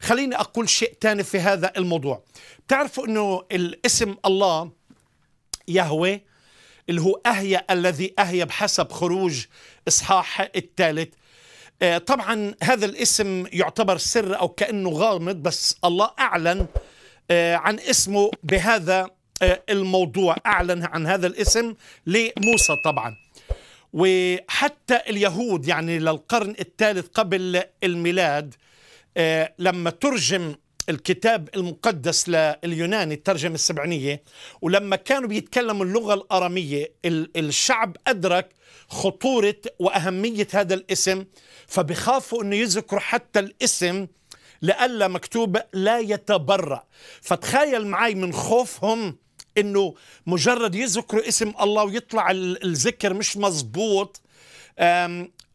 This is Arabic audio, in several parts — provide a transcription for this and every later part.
خليني أقول شيء ثاني في هذا الموضوع تعرفوا أنه الاسم الله يهوه اللي هو أهيا الذي أهيا بحسب خروج إصحاح الثالث آه، طبعا هذا الاسم يعتبر سر أو كأنه غامض بس الله أعلن آه، عن اسمه بهذا آه، الموضوع أعلن عن هذا الاسم لموسى طبعا وحتى اليهود يعني للقرن الثالث قبل الميلاد آه، لما ترجم الكتاب المقدس لليوناني الترجمة السبعينية ولما كانوا بيتكلموا اللغة الأرامية الشعب أدرك خطورة وأهمية هذا الاسم فبخافوا أنه يذكروا حتى الاسم لألا مكتوب لا يتبرأ فتخيل معي من خوفهم أنه مجرد يذكروا اسم الله ويطلع الذكر مش مزبوط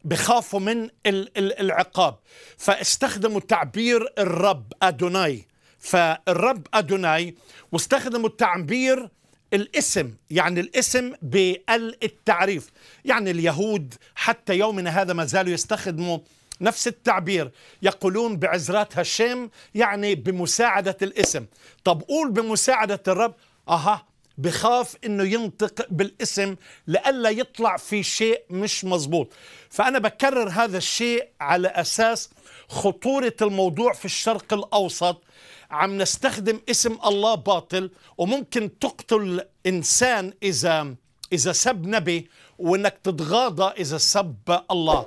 بخافوا من العقاب فاستخدموا تعبير الرب أدوناي فالرب أدوناي واستخدموا التعبير الاسم يعني الاسم بالتعريف يعني اليهود حتى يومنا هذا ما زالوا يستخدموا نفس التعبير يقولون بعزرات هشيم يعني بمساعدة الاسم طب قول بمساعدة الرب أها بخاف انه ينطق بالاسم لئلا يطلع في شيء مش مزبوط فانا بكرر هذا الشيء على اساس خطوره الموضوع في الشرق الاوسط عم نستخدم اسم الله باطل وممكن تقتل انسان اذا اذا سب نبي وانك تتغاضى اذا سب الله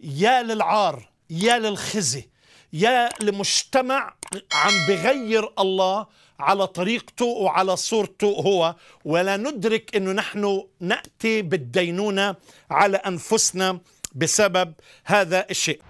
يا للعار يا للخزي يا لمجتمع عم بغير الله على طريقته وعلى صورته هو ولا ندرك انه نحن ناتي بالدينونه على انفسنا بسبب هذا الشيء